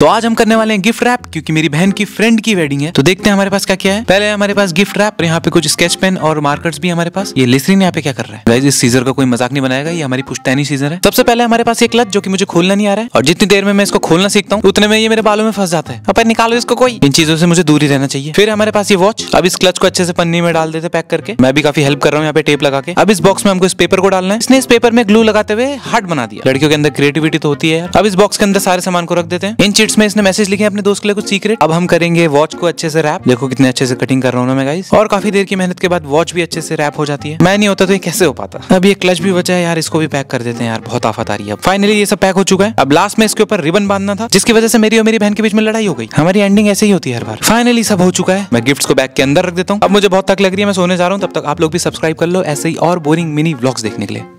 तो आज हम करने वाले हैं गिफ्ट रैप क्योंकि मेरी बहन की फ्रेंड की वेडिंग है तो देखते हैं हमारे पास क्या क्या है पहले हमारे पास गिफ्ट रैप यहाँ पे कुछ स्केच पेन और मार्कर्स भी हमारे पास ये लेसरी यहाँ पे क्या कर रहा है इस सीजर का कोई मजाक नहीं बनाएगा ये हमारी पुश्तैनी सीजर है सबसे पहले हमारे पास ये क्लच जो की मुझे खोलना नहीं आ रहा है और जितनी देर में मैं इसको खोलना सीखता हूँ उतने में ये मेरे बालों में फंस जाता है अब निकालो इसको कोई इन चीजों से मुझे दूरी रहना चाहिए फिर हमारे पास ये वॉच अब इस क्लच को अच्छे से पन्नी में डाल देते पैक करके मैं भी काफी हेल्प कर रहा हूँ यहाँ पे टेप लगा के अब इस बॉक्स में हमको इस पेपर को डालना है इसने इस पेपर में ग्लू लगाते हुए हार्ट बना दिया लड़कियों के अंदर क्रिएटिविटी तो होती है अब इस बॉक्स के अंदर सारे सामान को रख देते हैं इन मिनट्स में इसने मैसेज लिखे अपने दोस्त के लिए कुछ सीक्रेट अब हम करेंगे वॉच को अच्छे से रैप देखो कितने अच्छे से कटिंग कर रहा हूँ मैं गाइस और काफी देर की मेहनत के बाद वॉच भी अच्छे से रैप हो जाती है मैं नहीं होता तो ये कैसे हो पाता अब ये क्लच भी बचा है यार इसको भी पैक कर देते हैं यार बहुत आफत आ रही है फाइनली ये सब पैक हो चुका है अब लास्ट में इसके ऊपर रिबन बांधना था जिसकी वजह से मेरी और मेरी बहन के बीच में लड़ाई हो गई हमारी एंडिंग ऐसे ही होती है हर बार फाइनली सब हो चुका है मैं गिफ्ट को बैग के अंदर रख देता हूँ अब मुझे बहुत तक लग रही है मैं सोने जा रहा हूँ तब तक आप लोग भी सब्सक्राइब कर लो ऐसे ही और बोरिंग मिनी ब्लॉग्स देखने के लिए